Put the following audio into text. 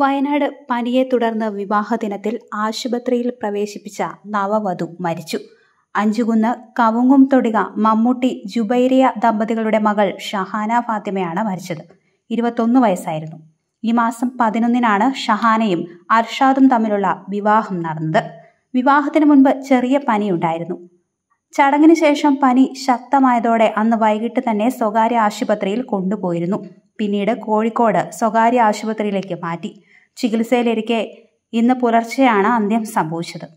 വയനാട് പനിയെ തുടർന്ന് വിവാഹദിനത്തിൽ ആശുപത്രിയിൽ പ്രവേശിപ്പിച്ച നവവധു മരിച്ചു അഞ്ചുകുന്ന് കവുങ്ങും തൊടിക മമ്മൂട്ടി ജുബൈരിയ ദമ്പതികളുടെ മകൾ ഷഹാന ഫാത്തിമയാണ് മരിച്ചത് ഇരുപത്തൊന്ന് വയസ്സായിരുന്നു ഈ മാസം പതിനൊന്നിനാണ് ഷഹാനയും അർഷാദും തമ്മിലുള്ള വിവാഹം നടന്നത് വിവാഹത്തിന് മുൻപ് ചെറിയ പനിയുണ്ടായിരുന്നു ചടങ്ങിന് ശേഷം പനി ശക്തമായതോടെ അന്ന് വൈകിട്ട് തന്നെ സ്വകാര്യ ആശുപത്രിയിൽ കൊണ്ടുപോയിരുന്നു പിന്നീട് കോഴിക്കോട് സ്വകാര്യ ആശുപത്രിയിലേക്ക് മാറ്റി ചികിത്സയിലിരിക്കെ ഇന്ന് പുലർച്ചെയാണ് അന്ത്യം സംഭവിച്ചത്